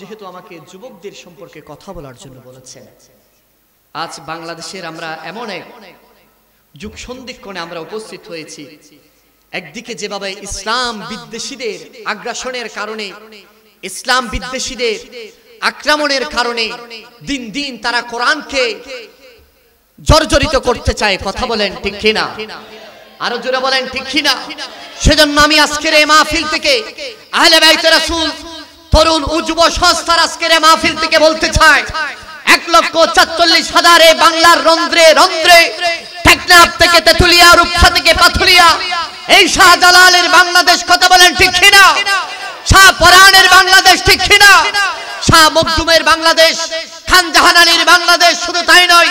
যেহেতু আমাকে যুবকদের সম্পর্কে কথা বলার জন্য বলেছেন আজ বাংলাদেশের আমরা এমন এক যুগ সন্ধিক্ষণে আমরা উপস্থিত হয়েছি একদিকে যেভাবে ইসলাম বিদ্বেষীদের আগ্রাসনের কারণে ইসলাম বিদ্বেষীদের আক্রমণের কারণে দিন দিন তারা কোরআনকে জর্জরিত করতে চায় কথা বলেন ঠিক কিনা আরো জোরে বলেন ঠিক কিনা সেজন্য আমি আজকের এই মাহফিল থেকে আহলে বাইতে রাসূল তরুণ উজব সংস্থার আজকের মাহফিল থেকে বলতে চায় এক লক্ষ চারচল্লিশ হাজারে বাংলার রন্ধ্রে রন্ধ্রে টেকনাফ থেকে তেতুলিয়া রূপসা থেকে পাথুলিয়া এই বাংলাদেশ কথা বলেন ঠিক শাহ বাংলাদেশ ঠিক শাহ বাংলাদেশ খান জাহানানির বাংলাদেশ শুধু তাই নয়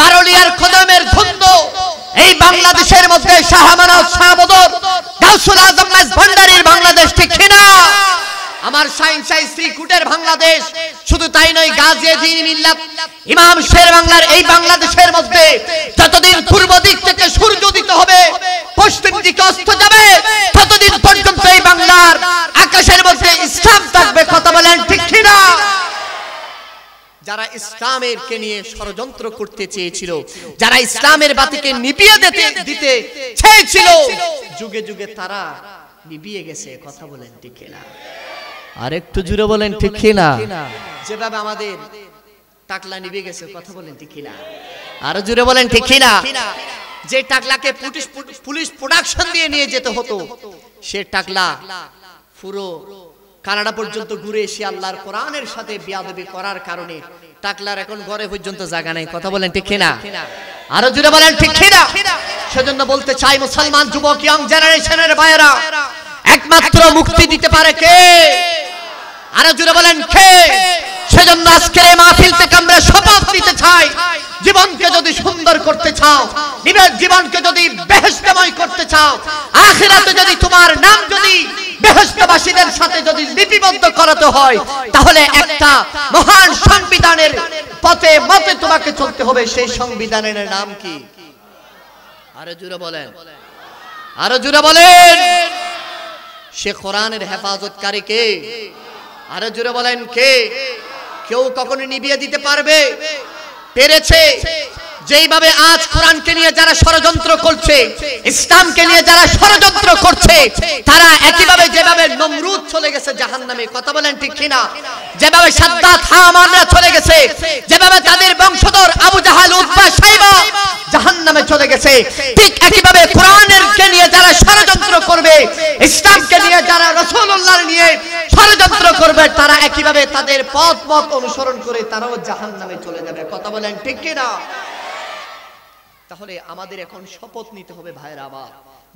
বারলিয়ার এই বাংলাদেশের মধ্যে শাহ মানব শাহ বদর গাউসুল আজম আমার শাইন শাহ শ্রীকুটের বাংলাদেশ শুধু তাই নয় গাজে মিল্লাত ইমাম শের বাংলার এই বাংলাদেশের মধ্যে যতদিন পূর্ব দিক থেকে সূর্য উদিত হবে পশ্চিম দিকে অস্ত যাবে ততদিন পর্যন্ত এই বাংলার আকাশের মধ্যে ইসলাম থাকবে কথা বলেন ঠিক কি না যারা ইসলামের কে নিয়ে ষড়যন্ত্র করতে চেয়েছিল যারা ইসলামের বাতিকে নিপিয়ে দিতে দিতে চেয়েছিল যুগে যুগে তারা নিবিয়ে গেছে কথা বলেন ঠিক না আরেকটু জুড়ে বলেন ঠিক না যেভাবে আমাদের টাকলা নিবে গেছে কথা বলেন ঠিক না আরো জুড়ে বলেন ঠিক না যে টাকলাকে পুলিশ পুলিশ প্রোডাকশন দিয়ে নিয়ে যেতে হতো সে টাকলা পুরো কানাডা পর্যন্ত ঘুরে এসে আল্লাহর কোরআনের সাথে বিয়াদবি করার কারণে টাকলার এখন ঘরে পর্যন্ত জায়গা নাই কথা বলেন ঠিক না আরো জুড়ে বলেন ঠিক না সেজন্য বলতে চাই মুসলমান যুবক ইয়াং জেনারেশনের ভাইয়েরা একমাত্র মুক্তি দিতে পারে কে আরো জুড়ে বলেন খে সেজন্য আজকে এই মাহফিল থেকে আমরা শপথ নিতে চাই জীবনকে যদি সুন্দর করতে চাও নিজের জীবনকে যদি বেহেস্তময় করতে চাও আখিরাতে যদি তোমার নাম যদি বেহস্তবাসীদের সাথে যদি লিপিবদ্ধ করাতে হয় তাহলে একটা মহান সংবিধানের পথে মতে তোমাকে চলতে হবে সেই সংবিধানের নাম কি আরো জুড়ে বলেন আরো জুড়ে বলেন সে কোরআনের হেফাজতকারী কে আরো জোরে বলেন কে কেউ কখনো নিবিয়ে দিতে পারবে পেরেছে যেইভাবে আজ কোরআনকে নিয়ে যারা ষড়যন্ত্র করছে ইসলামকে নিয়ে যারা ষড়যন্ত্র করছে তারা একইভাবে যেভাবে নমরুদ চলে গেছে জাহান নামে কথা বলেন ঠিক কিনা যেভাবে সাদ্দাত হামানরা চলে গেছে যেভাবে তাদের বংশধর আবু জাহাল উব্বা সাইবা জাহান নামে চলে গেছে ঠিক একইভাবে কোরআনের কে নিয়ে যারা ষড়যন্ত্র করবে ইসলামকে নিয়ে যারা রসুল্লাহ নিয়ে ষড়যন্ত্র করবে তারা একইভাবে তাদের পথ পথ অনুসরণ করে তারাও জাহান নামে চলে যাবে কথা বলেন ঠিক কিনা তাহলে আমাদের এখন শপথ নিতে হবে ভাইয়ের আবার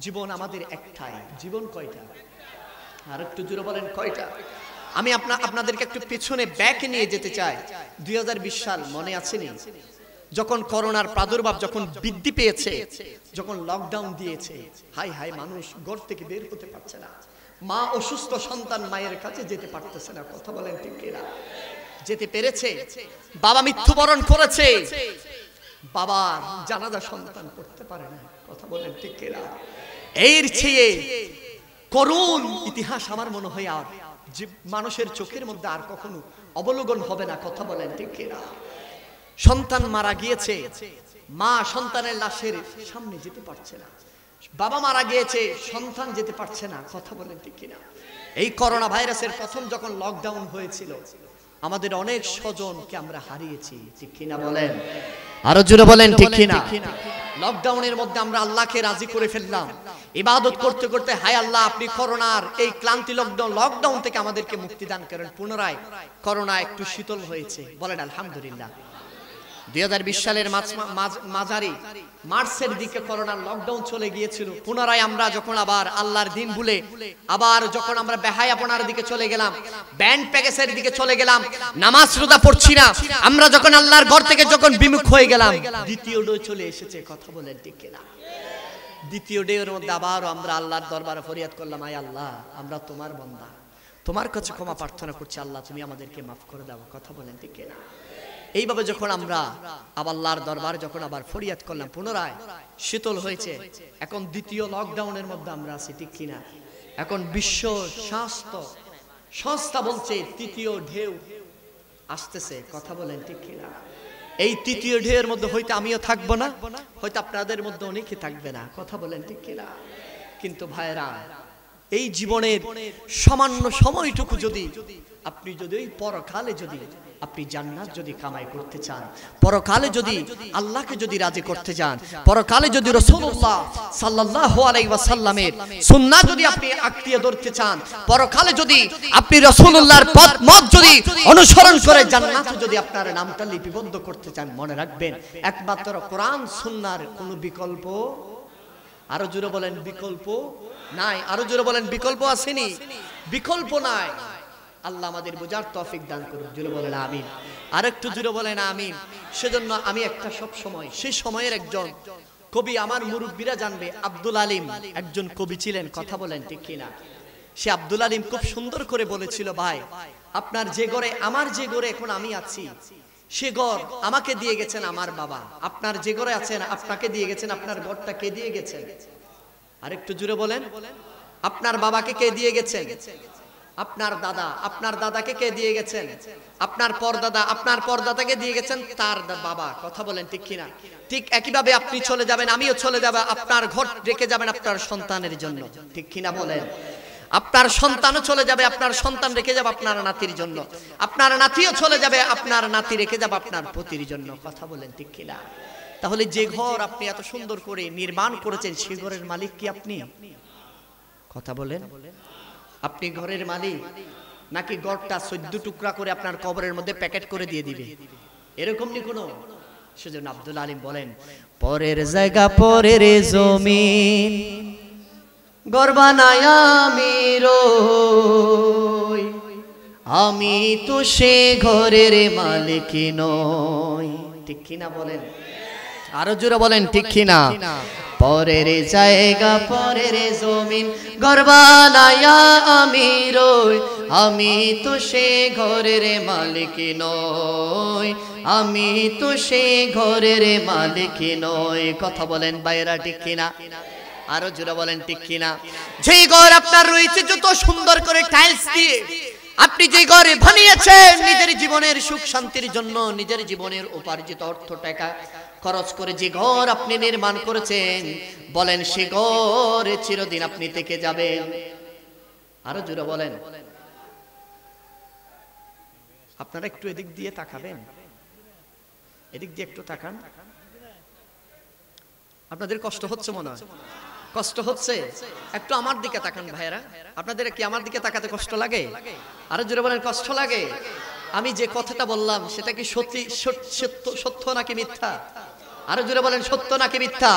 জীবন আমাদের একটাই জীবন কয়টা আর একটু জোরে বলেন কয়টা আমি আপনা আপনাদেরকে একটু পেছনে ব্যাক নিয়ে যেতে চাই দুই সাল মনে আছে নি যখন করোনার প্রাদুর্ভাব যখন বৃদ্ধি পেয়েছে যখন লকডাউন দিয়েছে হাই হাই মানুষ ঘর থেকে বের হতে পারছে না মা অসুস্থ সন্তান মায়ের কাছে যেতে পারতেছে না কথা বলেন ঠিক যেতে পেরেছে বাবা মৃত্যুবরণ করেছে বাবার জানাজা সন্তান করতে পারে না কথা বলেন ঠিক কেরা এর চেয়ে করুণ ইতিহাস আমার মনে হয় আর যে মানুষের চোখের মধ্যে আর কখনো অবলোকন হবে না কথা বলেন ঠিক কেরা সন্তান মারা গিয়েছে মা সন্তানের লাশের সামনে যেতে পারছে না বাবা মারা গিয়েছে সন্তান যেতে পারছে না কথা বলেন ঠিক কিনা এই করোনা ভাইরাসের প্রথম যখন লকডাউন হয়েছিল আমাদের অনেক স্বজনকে আমরা হারিয়েছি ঠিক কিনা বলেন আরো জোরে বলেন ঠিক কিনা লকডাউনের মধ্যে আমরা আল্লাহকে রাজি করে ফেললাম ইবাদত করতে করতে হায় আল্লাহ আপনি করোনার এই ক্লান্তি লকডাউন লকডাউন থেকে আমাদেরকে মুক্তি দান করেন পুনরায় করোনা একটু শীতল হয়েছে বলেন আলহামদুলিল্লাহ দুই হাজার বিশ সালের মাঝারি মার্চের দিকে করোনার লকডাউন চলে গিয়েছিল পুনরায় আমরা যখন আবার আল্লাহর দিন ভুলে আবার যখন আমরা বেহাই আপনার দিকে চলে গেলাম ব্যান্ড প্যাকেজের দিকে চলে গেলাম নামাজ রোদা পড়ছি না আমরা যখন আল্লাহর ঘর থেকে যখন বিমুখ হয়ে গেলাম দ্বিতীয় ডে চলে এসেছে কথা বলেন ঠিক না দ্বিতীয় ডে এর মধ্যে আবার আমরা আল্লাহর দরবারে ফরিয়াদ করলাম আয় আল্লাহ আমরা তোমার বন্দা তোমার কাছে ক্ষমা প্রার্থনা করছি আল্লাহ তুমি আমাদেরকে মাফ করে দাও কথা বলেন ঠিক না এইভাবে যখন আমরা আবার দরবার যখন আবার ফরিয়াদ করলাম পুনরায় শীতল হয়েছে এখন দ্বিতীয় লকডাউনের মধ্যে আমরা আছি ঠিক কিনা এখন বিশ্ব স্বাস্থ্য সংস্থা বলছে তৃতীয় ঢেউ আসতেছে কথা বলেন ঠিক কিনা এই তৃতীয় ঢেউয়ের মধ্যে হয়তো আমিও থাকবো না হয়তো আপনাদের মধ্যে অনেকে থাকবে না কথা বলেন ঠিক কিনা কিন্তু ভাইরা এই জীবনের সামান্য সময়টুকু যদি আপনি যদি ওই পরকালে যদি আপনি জান্নাত যদি কামাই করতে চান পরকালে যদি আল্লাহকে যদি রাজি করতে চান পরকালে যদি রসুল্লাহ সাল্লাহ আলাইসাল্লামের সুন্না যদি আপনি আঁকড়িয়ে ধরতে চান পরকালে যদি আপনি রসুল্লাহর পথ মত যদি অনুসরণ করে জান্নাত যদি আপনার নামটা লিপিবদ্ধ করতে চান মনে রাখবেন একমাত্র কোরআন সুন্নার কোনো বিকল্প আরো জুড়ে বলেন বিকল্প নাই আরো জোরে বলেন বিকল্প আসেনি বিকল্প নাই আল্লাহ আমাদের বোঝার তফিক দান করুন জোরে বলেন আমিন আর একটু জোরে বলেন আমিন সেজন্য আমি একটা সব সময় সেই সময়ের একজন কবি আমার মুরব্বীরা জানবে আব্দুল আলিম একজন কবি ছিলেন কথা বলেন ঠিক কিনা সে আব্দুল আলিম খুব সুন্দর করে বলেছিল ভাই আপনার যে গড়ে আমার যে গড়ে এখন আমি আছি সে গড় আমাকে দিয়ে গেছেন আমার বাবা আপনার যে গড়ে আছেন আপনাকে দিয়ে গেছেন আপনার গড়টা কে দিয়ে গেছেন আরেকটু জুড়ে বলেন আপনার বাবাকে কে দিয়ে গেছেন আপনার দাদা আপনার দাদাকে কে দিয়ে গেছেন আপনার পরদাদা আপনার পরদাদাকে দিয়ে গেছেন তার বাবা কথা বলেন ঠিক কিনা ঠিক একইভাবে আপনি চলে যাবেন আমিও চলে যাব আপনার ঘর রেখে যাবেন আপনার সন্তানের জন্য ঠিক কিনা বলেন আপনার সন্তানও চলে যাবে আপনার সন্তান রেখে যাবে আপনার নাতির জন্য আপনার নাতিও চলে যাবে আপনার নাতি রেখে যাবে আপনার পতির জন্য কথা বলেন ঠিক কিনা তাহলে যে ঘর আপনি এত সুন্দর করে নির্মাণ করেছেন সে ঘরের মালিক কি আপনি কথা বলেন আপনি ঘরের মালিক নাকি ঘরটা চোদ্দ টুকরা করে আপনার কবরের মধ্যে প্যাকেট করে দিয়ে দিবে এরকম নি কোনো সেজন্য আব্দুল আলিম বলেন পরের জায়গা পরের জমিন গর্বানায় আমি রই আমি তো সে ঘরের মালিক নই ঠিক কিনা বলেন আরো জোরে বলেন ঠিক না পরের জায়গা পরের জমিন গর্বানায়া আমি রই আমি তো সে ঘরের মালিক নই আমি তো সে ঘরের মালিক নই কথা বলেন বাইরা ঠিক না আরো জোরে বলেন ঠিক না যে ঘর আপনার রয়েছে যত সুন্দর করে টাইলস দিয়ে আপনি যে ঘরে বানিয়েছেন নিজের জীবনের সুখ শান্তির জন্য নিজের জীবনের উপার্জিত অর্থ টাকা খরচ করে যে ঘর আপনি নির্মাণ করেছেন বলেন সে ঘরে চিরদিন আপনি থেকে যাবেন আরো জোরে বলেন আপনারা একটু এদিক দিয়ে তাকাবেন এদিক দিয়ে একটু তাকান আপনাদের কষ্ট হচ্ছে মনে হয় কষ্ট হচ্ছে একটু আমার দিকে তাকান ভাইরা আপনাদের কি আমার দিকে তাকাতে কষ্ট লাগে আরো জোরে বলেন কষ্ট লাগে আমি যে কথাটা বললাম সেটা কি সত্যি সত্য নাকি মিথ্যা আরো জুড়ে বলেন সত্য নাকি মিথ্যা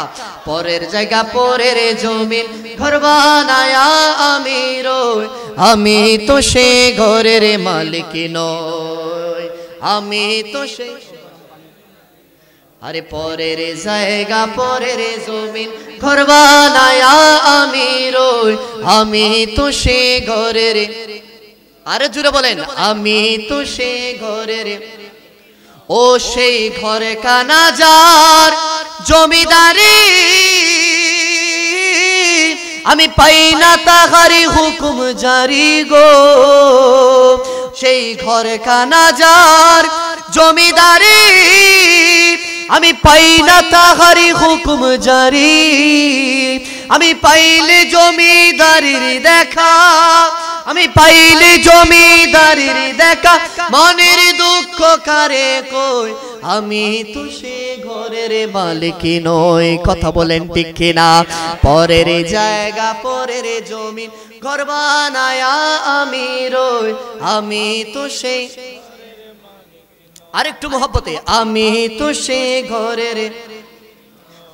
পরের জায়গা পরের জমিন ঘর বানায়া আমি আমি তো সে ঘরের মালিক আমি তো সে আরে পরের জায়গা পরের জমিন ঘর বানায়া আমি আমি তো সে ঘরের আরে জুড়ে বলেন আমি তো সে ঘরের ও সেই ঘরে কানাজার জমিদারি আমি পাই না তাহারি হুকুম জারি গো সেই ঘরে কানাজার জমিদারি আমি পাই না তাহারি হুকুম জারি আমি পাইলে জমিদারির দেখা আমি পাইলে জমিদারির দেখা মনের দুঃখ কারে কই আমি তো সে ঘরের মালিক নই কথা বলেন ঠিক কিনা পরের জায়গা পরের জমি ঘর বানায়া আমি রই আমি তো সেই আরেকটু মহব্বতে আমি তো সে ঘরের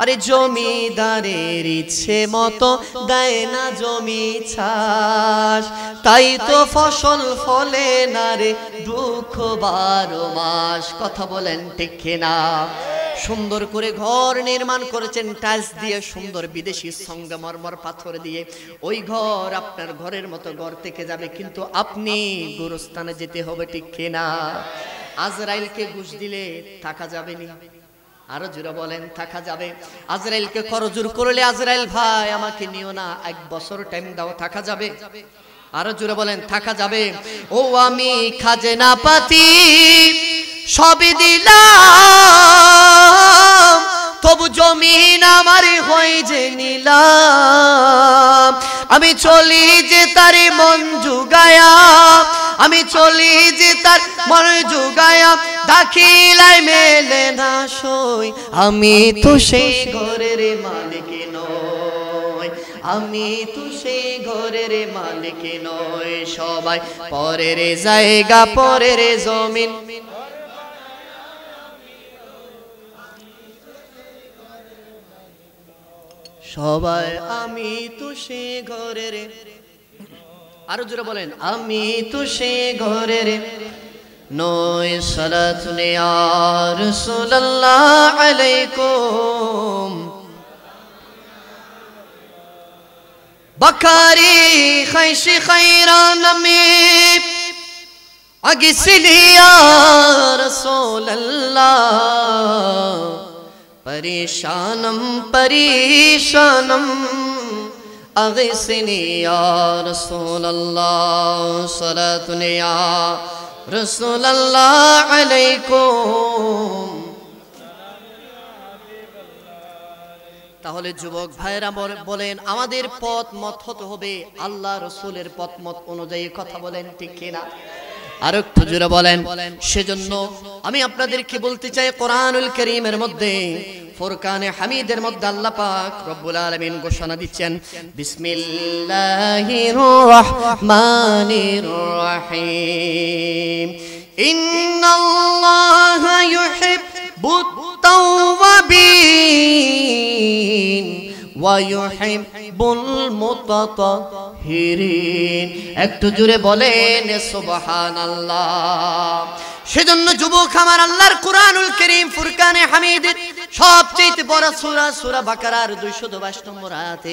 আরে জমিদারের ইচ্ছে মতো দেয় না জমি ছাস তাই তো ফসল ফলে না রে দুঃখ বারো মাস কথা বলেন ঠিক না সুন্দর করে ঘর নির্মাণ করেছেন টাইলস দিয়ে সুন্দর বিদেশি মর্মর পাথর দিয়ে ওই ঘর আপনার ঘরের মতো ঘর থেকে যাবে কিন্তু আপনি গুরুস্থানে যেতে হবে ঠিক কিনা আজরাইলকে ঘুষ দিলে থাকা যাবে না আরো জোরে বলেন থাকা যাবে আজরাইলকে করজুর করলে আজরাইল ভাই আমাকে নিও না এক বছর টাইম দাও থাকা যাবে আরো জোরে বলেন থাকা যাবে ও আমি না পাতি সবই দিলাম তবু জমিন আমার হয়ে যে নিলাম আমি চলি যে তার মন যুগায়া আমি চলি যে তার মন যুগায়া দাখিলাই মেলে না সই আমি তো সেই ঘরের মালিক নয় আমি তো সেই ঘরের মালিক নয় সবাই পরের জায়গা পরের জমিন সবাই আমি তো সে রে আরো জোরে বলেন আমি তো সে রে নয় সালাত নেয়ার সোল্লাহ আলাইকুম বখারি খাই খৈরান মে আগিসলিয়া রসোল্লাহ পরিশানম পরিশানম अगसने या তাহলে যুবক ভাইরা বলেন আমাদের পথ মত হতে হবে আল্লাহ রসুলের পথ মত অনুযায়ী কথা বলেন ঠিক কিনা আর একটু জুড়ে বলেন সেজন্য আমি আপনাদেরকে বলতে চাই কোরআনুল করিমের মধ্যে ফোরকানে হামিদের মধ্যে আল্লাহ পাক রব্বুল আলামিন ঘোষণা দিচ্ছেন বিসমিল্লাহির রহমানির রহিম ইন্নাল্লাহা ইউহিব্বুত তাওয়াবিন একটু জুড়ে বলেন আল্লাহ সেজন্য যুবক আমার আল্লাহর কুরআনুল করিম ফুরকানে হামিদের সবচেয়ে বড় বাকারার নম্বর আয়াতে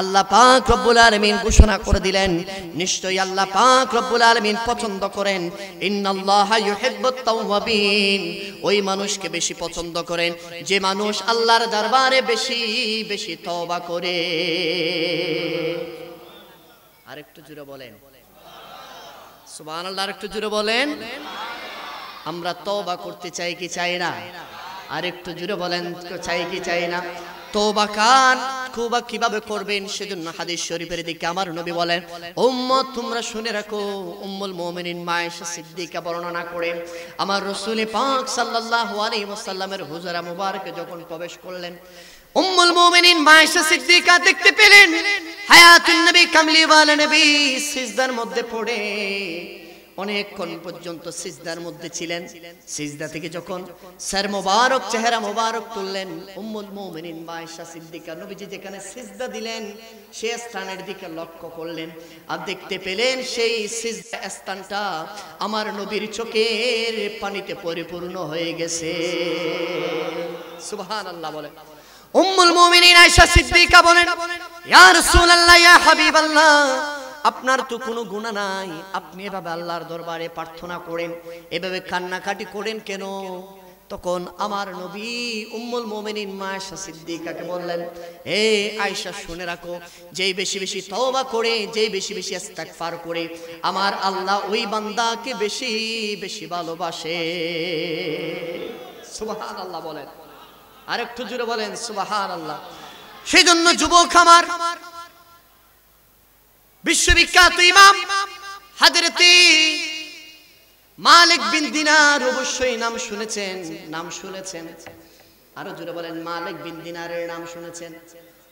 আল্লাহ পাক রব্বুল ঘোষণা করে দিলেন নিশ্চয়ই আল্লাহ পাক রব্বুল পছন্দ করেন ওই মানুষকে বেশি পছন্দ করেন যে মানুষ আল্লাহর দরবারে বেশি বেশি তবা করে আরেকটু জুড়ে বলেন আল্লাহ আরেকটু জুড়ে বলেন আমরা তবা করতে চাই কি চাই না আর একটু জুড়ে বলেন চাই কি চাই না কান কিভাবে করবেন সেজন্য হাদিস শরীফের দিকে আমার নবী বলেন উম্মত তোমরা শুনে রাখো উম্মুল মুমিনিন মায়েশা সিদ্দিকা বর্ণনা করে আমার পাক সাল্লাল্লাহু আলাইহি ওয়াসাল্লামের হুজরা মুবারকে যখন প্রবেশ করলেন উম্মুল মুমিনিন মায়েশা সিদ্দিকা দেখতে পেলেন হায়াতুন নবী কামলিওয়ালা নবী সিজদার মধ্যে পড়ে অনেকক্ষণ পর্যন্ত সিজদার মধ্যে ছিলেন সিজদা থেকে যখন স্যার মোবারক চেহারা মোবারক তুললেন উম্মুল মুমিনিন মায়েশা সিদ্দিকা নবীজি যেখানে সিজদা দিলেন সেই স্থানের দিকে লক্ষ্য করলেন আর দেখতে পেলেন সেই সিজদা স্থানটা আমার নবীর চোখের পানিতে পরিপূর্ণ হয়ে গেছে সুবহানাল্লাহ বলে উম্মুল মুমিনিন আয়েশা সিদ্দিকা বলেন ইয়া রাসূলুল্লাহ ইয়া হাবিবাল্লাহ আপনার তো কোনো গুণা নাই আপনি এভাবে আল্লাহর দরবারে প্রার্থনা করেন এভাবে কান্নাকাটি করেন কেন তখন আমার নবী উম্মুল মোমেনিন মায়েশা সিদ্দিকাকে বললেন হে আয়েশা শুনে রাখো যেই বেশি বেশি তওবা করে যেই বেশি বেশি ইস্তেগফার করে আমার আল্লাহ ওই বান্দাকে বেশি বেশি ভালোবাসে সুবহানাল্লাহ বলেন আরেকটু জোরে বলেন সুবহানাল্লাহ আল্লাহ সেই জন্য যুবক আমার বিশ্ববিখ্যাত ইমাম হাজরতে মালিক বিন দিনার অবশ্যই নাম শুনেছেন নাম শুনেছেন আরো জোরে বলেন মালিক বিন দিনারের নাম শুনেছেন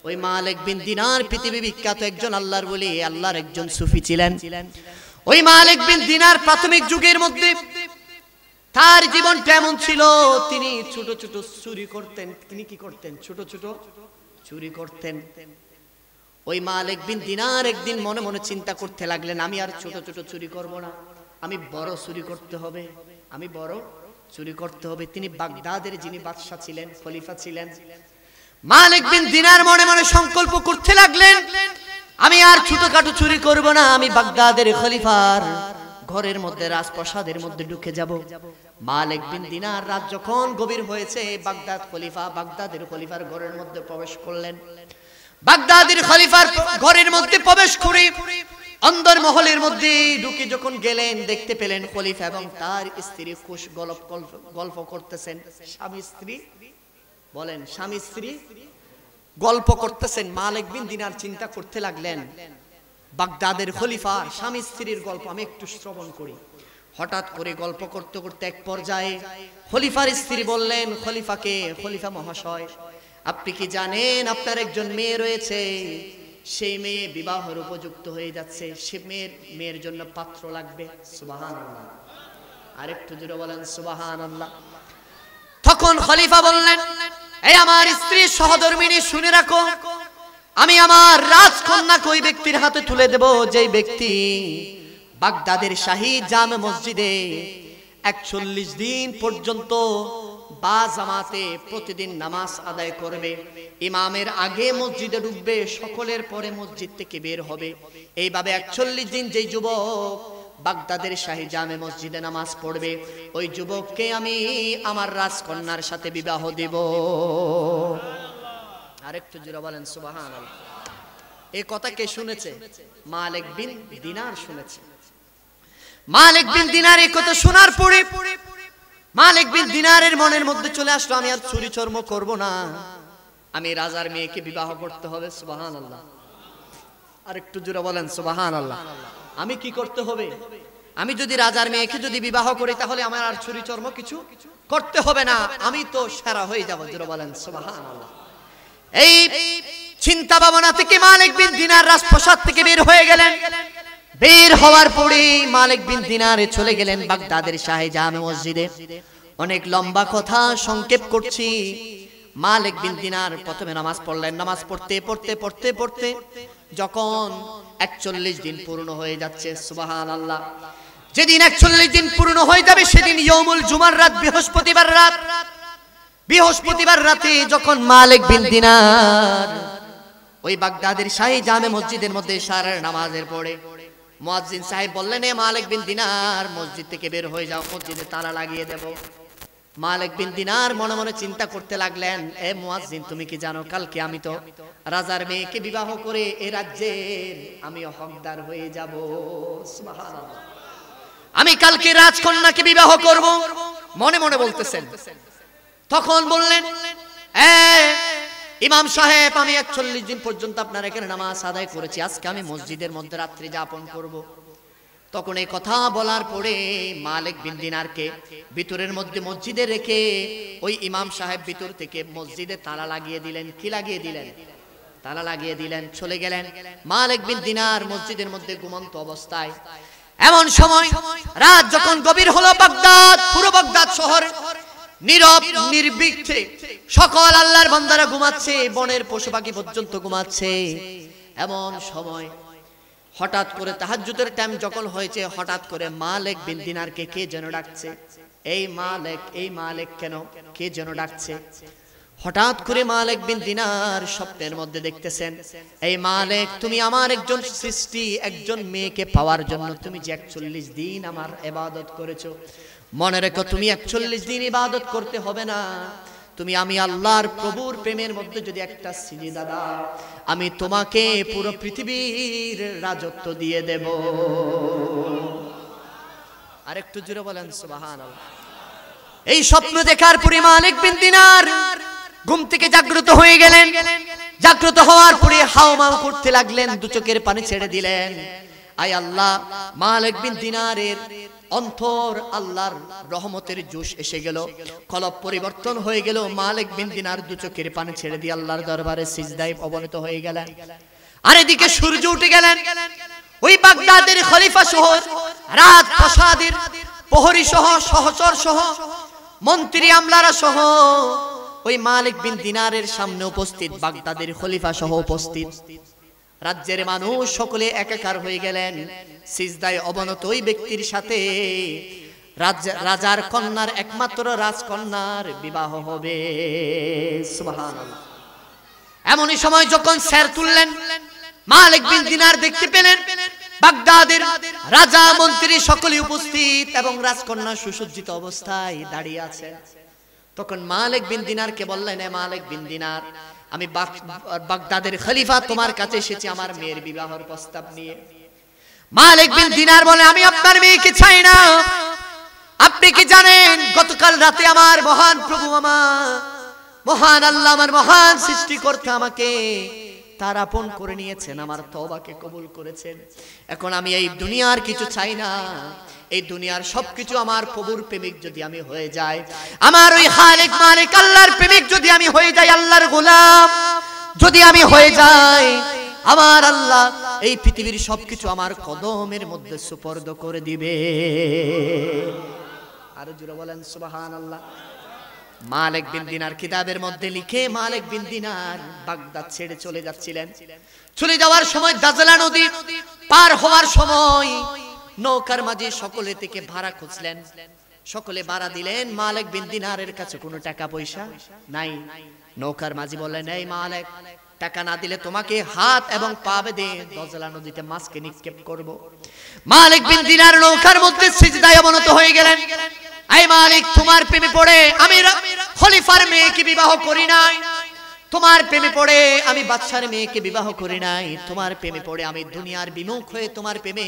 ওই মালিক বিন দিনার পৃথিবী বিখ্যাত একজন আল্লাহর বলি আল্লাহর একজন সুফি ছিলেন ওই মালিক বিন দিনার প্রাথমিক যুগের মধ্যে তার জীবন কেমন ছিল তিনি ছোট ছোট চুরি করতেন তিনি কি করতেন ছোট ছোট চুরি করতেন ওই মালিক বিন দিনার একদিন মনে মনে চিন্তা করতে লাগলেন আমি আর ছোট ছোট চুরি করব না আমি বড় চুরি করতে হবে আমি বড় চুরি করতে হবে তিনি বাগদাদের যিনি বাদশাহ ছিলেন খলিফা ছিলেন মালিক বিন দিনার মনে মনে সংকল্প করতে লাগলেন আমি আর ছোটখাটো চুরি করব না আমি বাগদাদের খলিফার ঘরের মধ্যে রাজপ্রাসাদের মধ্যে ঢুকে যাব মালিক বিন দিনার রাত যখন গভীর হয়েছে বাগদাদ খলিফা বাগদাদের খলিফার ঘরের মধ্যে প্রবেশ করলেন বাগদাদির খলিফার ঘরের মধ্যে প্রবেশ করে অন্দর মহলের মধ্যে ঢুকে যখন গেলেন দেখতে পেলেন খলিফা এবং তার স্ত্রী খুশ গল্প গল্প করতেছেন স্বামী স্ত্রী বলেন স্বামী স্ত্রী গল্প করতেছেন মালিক বিন দিনার চিন্তা করতে লাগলেন বাগদাদের খলিফা স্বামী স্ত্রীর গল্প আমি একটু শ্রবণ করি হঠাৎ করে গল্প করতে করতে এক পর্যায়ে খলিফার স্ত্রী বললেন খলিফাকে খলিফা মহাশয় আপনি কি জানেন আপনার একজন মেয়ে রয়েছে সেই মেয়ে বিবাহর উপযুক্ত হয়ে যাচ্ছে সে মেয়ের মেয়ের জন্য পাত্র লাগবে সুবাহান আরেকটু জুড়ে বলেন সুবাহান আল্লাহ তখন খলিফা বললেন এই আমার স্ত্রী সহধর্মিনী শুনে রাখো আমি আমার রাজকন্যাকে ওই ব্যক্তির হাতে তুলে দেব যে ব্যক্তি বাগদাদের শাহী জামে মসজিদে একচল্লিশ দিন পর্যন্ত বা জামাতে প্রতিদিন নামাজ আদায় করবে ইমামের আগে মসজিদে ঢুকবে সকলের পরে মসজিদ থেকে বের হবে এইভাবে একচল্লিশ দিন যে যুবক বাগদাদের শাহী জামে মসজিদে নামাজ পড়বে ওই যুবককে আমি আমার রাজকন্যার সাথে বিবাহ দেব আরেকটু জুড়ে বলেন সুবাহান এই কথা কে শুনেছে মালিক বিন দিনার শুনেছে মালিক বিন দিনার এই কথা শোনার পরে মালিক বিন দিনারের মনের মধ্যে চলে আসলো আমি আর চুরি চর্ম করব না আমি রাজার মেয়েকে বিবাহ করতে হবে সুবাহান আল্লাহ আর একটু জোরে বলেন সুবাহান আল্লাহ আমি কি করতে হবে আমি যদি রাজার মেয়েকে যদি বিবাহ করি তাহলে আমার আর চুরি চর্ম কিছু করতে হবে না আমি তো সেরা হয়ে যাব জোরে বলেন সুবাহান আল্লাহ এই চিন্তা ভাবনা থেকে মালিক বিন দিনার রাজপ্রসাদ থেকে বের হয়ে গেলেন বের হওয়ার পরে মালিক বিন দিনারে চলে গেলেন বাগদাদের জামে মসজিদে অনেক লম্বা কথা সংক্ষেপ করছি মালিক বিন দিনার প্রথমে নামাজ পড়লেন নামাজ পড়তে পড়তে পড়তে পড়তে যখন একচল্লিশ দিন পূর্ণ হয়ে যাচ্ছে সুবাহান আল্লাহ যেদিন একচল্লিশ দিন পূর্ণ হয়ে যাবে সেদিন ইয়মুল জুমার রাত বৃহস্পতিবার রাত বৃহস্পতিবার রাতে যখন মালিক বিন দিনার ওই বাগদাদের শাহী জামে মসজিদের মধ্যে সারার নামাজের পড়ে মোয়াজিন সাহেব বললেন এ মালিক বিন দিনার মসজিদ থেকে বের হয়ে যাও মসজিদে তালা লাগিয়ে দেব মালিক বিন দিনার মনে মনে চিন্তা করতে লাগলেন এ মোয়াজিন তুমি কি জানো কালকে আমি তো রাজার মেয়েকে বিবাহ করে এ রাজ্যের আমি হকদার হয়ে যাব আমি কালকে রাজকন্যাকে বিবাহ করব মনে মনে বলতেছেন তখন বললেন ইমাম সাহেব আমি একচল্লিশ দিন পর্যন্ত আপনার এখানে নামাজ আদায় করেছি আজকে আমি মসজিদের মধ্যে রাত্রি যাপন করব। তখন এই কথা বলার পরে মালিক বিন ভিতরের মধ্যে মসজিদে রেখে ওই ইমাম সাহেব ভিতর থেকে মসজিদে তালা লাগিয়ে দিলেন কি লাগিয়ে দিলেন তালা লাগিয়ে দিলেন চলে গেলেন মালিক বিন মসজিদের মধ্যে ঘুমন্ত অবস্থায় এমন সময় রাত যখন গভীর হলো বাগদাদ পুরো বাগদাদ শহর নীরব নির্বিঘ্নে সকল আল্লাহর বান্দারা ঘুমাচ্ছে বনের পশু পাখি পর্যন্ত ঘুমাচ্ছে এমন সময় হঠাৎ করে তাহাজ্জুদের টাইম যখন হয়েছে হঠাৎ করে মালেক বিন দিনারকে কে যেন ডাকছে এই মালেক এই মালেক কেন কে যেন ডাকছে হঠাৎ করে মালিক বিন দিনার স্বপ্নের মধ্যে দেখতেছেন এই মালিক তুমি আমার একজন সৃষ্টি একজন মেয়েকে পাওয়ার জন্য তুমি যে একচল্লিশ দিন আমার এবাদত করেছো মনে রেখো তুমি একচল্লিশ দিন ইবাদত করতে হবে না তুমি আমি আল্লাহর প্রভুর প্রেমের মধ্যে যদি একটা সিজি দাদা আমি তোমাকে পুরো পৃথিবীর রাজত্ব দিয়ে দেব আর একটু জুড়ে বলেন সুবাহ এই স্বপ্ন দেখার পরিমাণ মালিক বিন দিনার ঘুম থেকে জাগ্রত হয়ে গেলেন জাগ্রত হওয়ার পরে হাওমাও করতে লাগলেন দু চোখের পানি ছেড়ে দিলেন আই আল্লাহ মালিক বিন দিনারের অন্তর আল্লাহর রহমতের জোশ এসে গেল কলব পরিবর্তন হয়ে গেল মালিক বিন দিনার দু চোখের পানি ছেড়ে দিয়ে আল্লাহর দরবারে সিজদায় অবনত হয়ে গেলেন আর এদিকে সূর্য উঠে গেলেন ওই বাগদাদের খলিফা শহর রাত প্রসাদের প্রহরী সহ সহচর সহ মন্ত্রী আমলারা সহ ওই মালিক বিন দিনারের সামনে উপস্থিত বাগদাদের খলিফা সহ উপস্থিত রাজ্যের মানুষ সকলে একাকার হয়ে গেলেন সিজদায় অবনত ওই ব্যক্তির সাথে রাজার কন্যার একমাত্র রাজকন্যার বিবাহ হবে এমনই সময় যখন স্যার তুললেন মালিক বিন দিনার দেখতে পেলেন বাগদাদের রাজা মন্ত্রী সকলে উপস্থিত এবং রাজকন্যা সুসজ্জিত অবস্থায় দাঁড়িয়ে আছে তখন মালিক বিন দিনার কে বললেন মালিক বিন দিনার আমি বাগদাদের খলিফা তোমার কাছে এসেছি আমার মেয়ের বিবাহর প্রস্তাব নিয়ে মালিক বিন দিনার বলে আমি আপনার মেয়েকে চাই না আপনি কি জানেন গতকাল রাতে আমার মহান প্রভু আমার মহান আল্লাহ আমার মহান সৃষ্টি করতে আমাকে তার আপন করে নিয়েছেন আমার তবাকে কবুল করেছেন এখন আমি এই দুনিয়ার কিছু চাই না এই দুনিয়ার সবকিছু আমার প্রভুর প্রেমিক যদি আমি হয়ে যাই আমার ওই হালেক মালিক আল্লাহর প্রেমিক যদি আমি হয়ে যাই আল্লাহর গোলাম যদি আমি হয়ে যাই আমার আল্লাহ এই পৃথিবীর সবকিছু আমার কদমের মধ্যে সুপর্দ করে দিবে আর জুড়ে বলেন সুবাহান আল্লাহ মালিক বিন দিনার কিতাবের মধ্যে লিখে মালিক বিন দিনার বাগদাদ ছেড়ে চলে যাচ্ছিলেন চলে যাওয়ার সময় দাজলা নদী পার হওয়ার সময় নৌকার মাঝে সকলে থেকে ভাড়া খুঁজলেন সকলে ভাড়া দিলেন মালিক বিন দিনারের কাছে কোনো টাকা পয়সা নাই নৌকার মাঝি বললেন এই মালিক টাকা না দিলে তোমাকে হাত এবং পা বেঁধে দজলা নদীতে মাছকে নিক্ষেপ করব মালিক বিন দিনার নৌকার মধ্যে সিজদায় অবনত হয়ে গেলেন এই মালিক তোমার প্রেমে পড়ে আমি খলিফার মেয়েকে বিবাহ করি নাই তোমার প্রেমে পড়ে আমি বাচ্চার মেয়েকে বিবাহ করি নাই তোমার প্রেমে পড়ে আমি দুনিয়ার বিমুখ হয়ে তোমার প্রেমে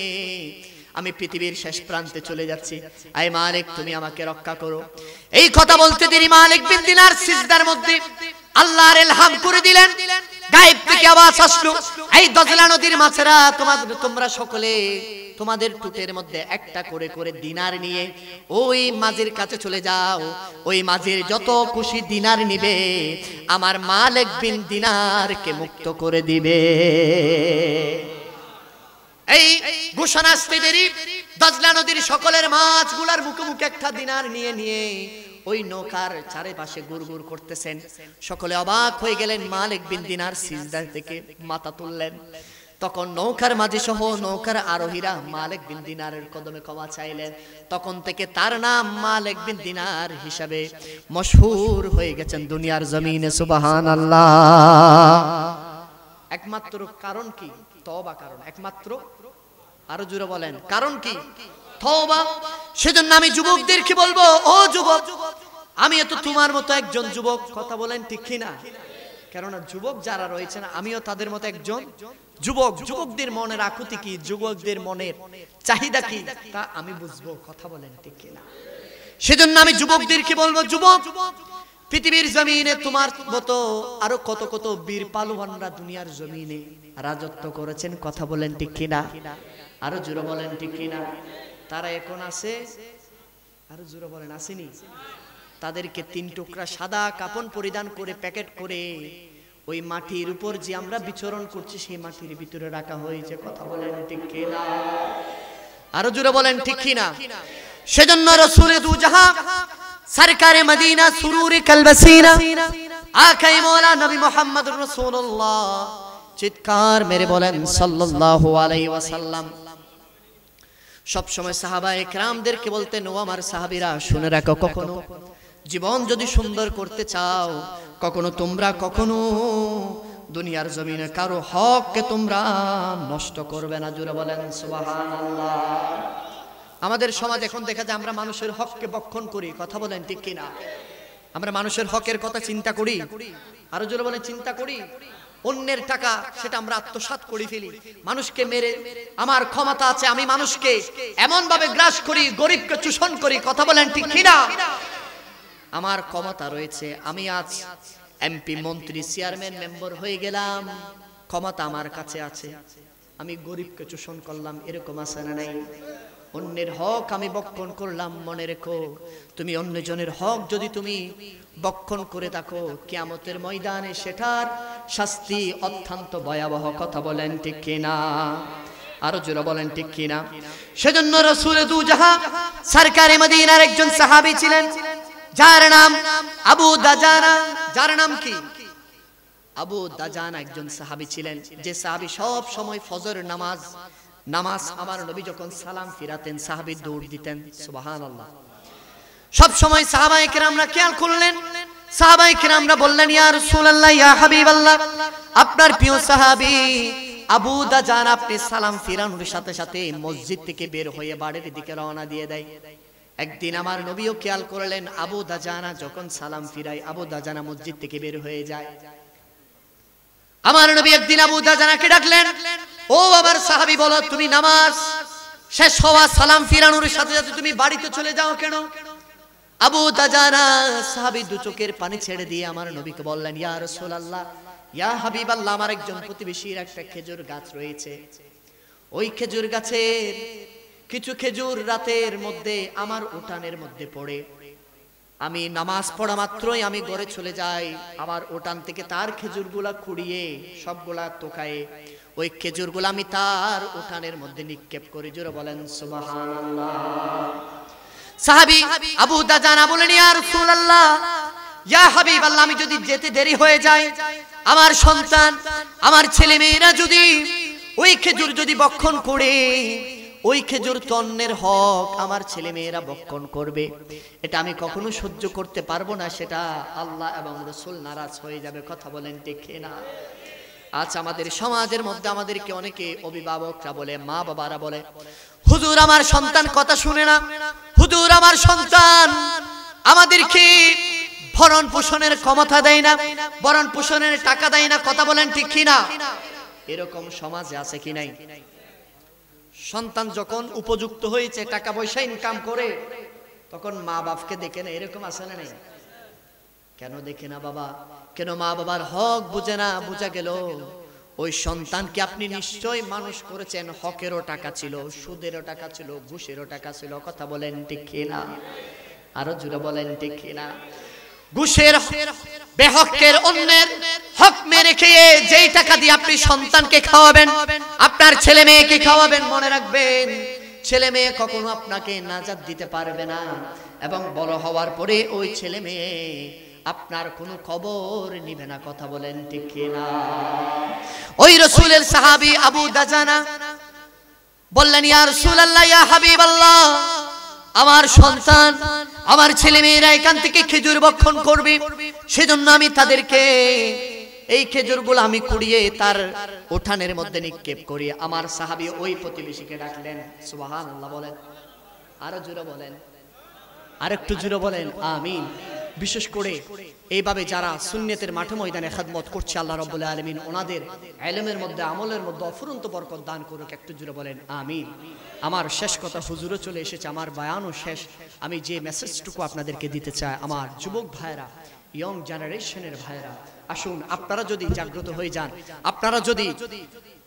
আমি পৃথিবীর শেষ প্রান্তে চলে যাচ্ছি আই মালিক তুমি আমাকে রক্ষা করো এই কথা বলতে তিনি মালিক বিন দিনার সিজদার মধ্যে আল্লাহর ইলহাম করে দিলেন গায়েব থেকে আওয়াজ আসলো এই দজলা নদীর মাছেরা তোমাদের তোমরা সকলে তোমাদের টুটের মধ্যে একটা করে করে দিনার নিয়ে ওই মাঝির কাছে চলে যাও ওই মাঝির যত খুশি দিনার নিবে আমার মালিক বিন দিনারকে মুক্ত করে দিবে এই ঘোষণা দেরি দজলা নদীর সকলের গুলার মুখে মুখে একটা দিনার নিয়ে নিয়ে ওই নৌকার চারিপাশে গুড় করতেছেন সকলে অবাক হয়ে গেলেন মালিক বিন দিনার সিজদার থেকে মাথা তুললেন তখন নৌকার মাঝি সহ নৌকার আরোহীরা মালিক বিন দিনারের কদমে ক্ষমা চাইলেন তখন থেকে তার নাম মালিক বিন দিনার হিসাবে মশহুর হয়ে গেছেন দুনিয়ার জমিনে সুবাহান আল্লাহ একমাত্র কারণ কি তবা কারণ একমাত্র আরো জুড়ে বলেন কারণ কি তবা সেজন্য আমি যুবকদের কি বলবো ও যুবক আমি এত তোমার মতো একজন যুবক কথা বলেন ঠিক কি না কেননা যুবক যারা রয়েছেন আমিও তাদের মতো একজন যুবক যুবকদের মনের আকুতি কি যুবকদের মনের চাহিদা কি তা আমি বুঝবো কথা বলেন ঠিক কিনা সেজন্য আমি যুবকদের কি বলবো যুবক যুবক পৃথিবীর জমিনে তোমার মতো আরো কত কত বীর পালোয়ানরা দুনিয়ার জমিনে রাজত্ব করেছেন কথা বলেন ঠিক কিনা আরো জোরে বলেন ঠিক কিনা তারা এখন আছে আরো জোরে বলেন আসেনি তাদেরকে তিন টুকরা সাদা কাপন পরিধান করে প্যাকেট করে ওই মাটির উপর যে আমরা বিচরণ করছি সেই মাটির ভিতরে রাখা হয়েছে কথা বলেন ঠিক কিনা আরো জোরে বলেন ঠিক কিনা সেজন্য রসুরে দু জাহা सरकार मदीना सुरूर कलबसीना आखे मौला नबी मोहम्मद रसूलुल्लाह চিৎকার মেরে বলেন সাল্লাল্লাহু আলাইহি ওয়াসাল্লাম সব সময় সাহাবা একরামদেরকে বলতেন ও আমার সাহাবীরা শুনে রাখো কখনো জীবন যদি সুন্দর করতে চাও কখনো তোমরা কখনো দুনিয়ার জমিনে কারো হককে তোমরা নষ্ট করবে না জুড়ে বলেন সুবহানাল্লাহ আমাদের সমাজ এখন দেখা যায় আমরা মানুষের হককে বক্ষণ করি কথা বলেন ঠিক কিনা আমরা মানুষের হকের কথা চিন্তা করি আরো জোরে বলে চিন্তা করি অন্যের টাকা সেটা আমরা আত্মসাত করে ফেলি মানুষকে মেরে আমার ক্ষমতা আছে আমি মানুষকে এমন ভাবে গ্রাস করি গরিবকে চুষণ করি কথা বলেন ঠিক কিনা আমার ক্ষমতা রয়েছে আমি আজ এমপি মন্ত্রী চেয়ারম্যান মেম্বার হয়ে গেলাম ক্ষমতা আমার কাছে আছে আমি গরিবকে চুষণ করলাম এরকম আসে না নাই অন্যের হক আমি বক্ষণ করলাম মনে রেখো তুমি অন্যজনের হক যদি তুমি বক্ষণ করে থাকো কেয়ামতের ময়দানে সেটার শাস্তি অত্যন্ত ভয়াবহ কথা বলেন ঠিক কিনা আরো জোরে বলেন ঠিক কিনা সেজন্য রসুল দু জাহা সরকারে মদিনার একজন সাহাবি ছিলেন যার নাম আবু দাজানা যার নাম কি আবু দাজানা একজন সাহাবি ছিলেন যে সাহাবি সব সময় ফজর নামাজ নামাজ আমার নবী যখন সালাম ফিরাতেন সাহাবি দৌড় দিতেন সুবাহান আল্লাহ সব সময় সাহাবাই কেরামরা খেয়াল করলেন সাহাবাই কেরামরা বললেন ইয়া রাসূলুল্লাহ ইয়া হাবিব আল্লাহ আপনার প্রিয় সাহাবি আবু দাজান আপনি সালাম ফিরানোর সাথে সাথে মসজিদ থেকে বের হয়ে বাড়ির দিকে রওনা দিয়ে দেয় একদিন আমার নবীও খেয়াল করলেন আবু দাজানা যখন সালাম ফিরাই আবু দাজানা মসজিদ থেকে বের হয়ে যায় আমার নবী একদিন আবু দাজানাকে ডাকলেন ও আমার সাহাবি বলো তুমি নামাজ শেষ হওয়া সালাম ফিরানোর সাথে সাথে তুমি বাড়িতে চলে যাও কেন আবু দাজানা সাহাবি দু চোখের পানি ছেড়ে দিয়ে আমার নবীকে বললেন ইয়া রাসূলুল্লাহ ইয়া হাবিবাল্লাহ আমার একজন প্রতিবেশীর একটা খেজুর গাছ রয়েছে ওই খেজুর গাছের কিছু খেজুর রাতের মধ্যে আমার উঠানের মধ্যে পড়ে আমি নামাজ পড়া মাত্রই আমি ঘরে চলে যাই আমার উঠান থেকে তার খেজুরগুলা কুড়িয়ে সবগুলা তোকায়ে ওই খেজুরগুলো আমি তার উঠানের মধ্যে নিক্ষেপ করি জোরে বলেন সাহাবি আবু দাজানা বলেন ইয়া ইয়া হাবিব আল্লাহ আমি যদি যেতে দেরি হয়ে যাই আমার সন্তান আমার ছেলে মেয়েরা যদি ওই খেজুর যদি বক্ষণ করে ওই খেজুর তন্নের হক আমার ছেলে মেয়েরা বক্ষণ করবে এটা আমি কখনো সহ্য করতে পারবো না সেটা আল্লাহ এবং রসুল নারাজ হয়ে যাবে কথা বলেন দেখে না আজ আমাদের সমাজের মধ্যে আমাদেরকে অনেকে অভিভাবকরা বলে মা বাবারা বলে হুজুর আমার সন্তান কথা শুনে না হুজুর আমার সন্তান আমাদেরকে ভরণ পোষণের ক্ষমতা দেয় না ভরণ পোষণের টাকা দেয় না কথা বলেন ঠিক কিনা এরকম সমাজে আছে কি নাই সন্তান যখন উপযুক্ত হয়েছে টাকা পয়সা ইনকাম করে তখন মা বাপকে দেখে না এরকম আছে না নাই কেন দেখে না বাবা কেন মা বাবার হক বুঝে না বুঝা গেল ওই সন্তানকে আপনি নিশ্চয়ই মানুষ করেছেন হকেরও টাকা ছিল সুদেরও টাকা ছিল ঘুষেরও টাকা ছিল কথা বলেন ঠিক কিনা আরো জুড়ে বলেন ঠিক কিনা ঘুষের বেহকের অন্যের হক মেরে খেয়ে যেই টাকা দিয়ে আপনি সন্তানকে খাওয়াবেন আপনার ছেলে মেয়েকে খাওয়াবেন মনে রাখবেন ছেলে মেয়ে কখনো আপনাকে নাজাত দিতে পারবে না এবং বড় হওয়ার পরে ওই ছেলে মেয়ে আপনার কোন খবর নিবে না কথা বলেন ঠিক না ওই রসুলের সাহাবি আবু দাজানা বললেন ইয়ার রসুল আল্লাহ ইয়া হাবিব আল্লাহ আমার সন্তান আমার ছেলে মেয়েরা এখান থেকে খেজুর বক্ষণ করবে সেজন্য আমি তাদেরকে এই খেজুর গুলো আমি কুড়িয়ে তার উঠানের মধ্যে নিক্ষেপ করি আমার সাহাবি ওই প্রতিবেশীকে ডাকলেন সুবাহ বলেন আরো জুড়ে বলেন আর একটু জুড়ে বলেন আমিন বিশেষ করে এইভাবে যারা সুন্নিয়তের মাঠে ময়দানে খাদমত করছে আল্লাহ রব আলমিন ওনাদের এলমের মধ্যে আমলের মধ্যে অফুরন্ত বরকত দান করুক একটু জুড়ে বলেন আমিন আমার শেষ কথা হুজুরে চলে এসেছে আমার বায়ানও শেষ আমি যে মেসেজটুকু আপনাদেরকে দিতে চাই আমার যুবক ভাইয়েরা ইয়ং জেনারেশনের ভাইয়েরা আসুন আপনারা যদি জাগ্রত হয়ে যান আপনারা যদি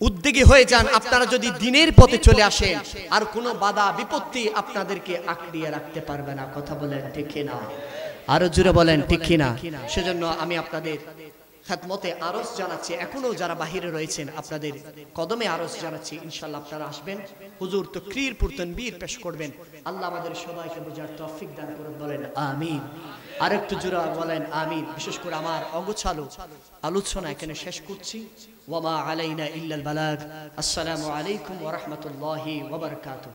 উদ্যোগী হয়ে যান আপনারা যদি দিনের পথে চলে আসেন আর কোনো বাধা বিপত্তি আপনাদেরকে আঁকড়িয়ে রাখতে পারবে না কথা বলে ঠিক না আরো জুড়ে বলেন ঠিক কিনা সেজন্য আমি আপনাদের খাতমতে আরস জানাচ্ছি এখনো যারা বাহিরে রয়েছেন আপনাদের কদমে আরস জানাচ্ছি ইনশাল্লাহ আপনারা আসবেন হুজুর তো ক্রির পুরতন বীর পেশ করবেন আল্লাহ আমাদের সবাইকে বোঝার তফিক দান করুন বলেন আমিন আর একটু জোড়া বলেন আমিন বিশেষ করে আমার অগোছালো আলোচনা এখানে শেষ করছি ওয়ামা আলাইনা ইল্লাল বালাগ আসসালামু আলাইকুম ওয়া রাহমাতুল্লাহি ওয়া বারাকাতু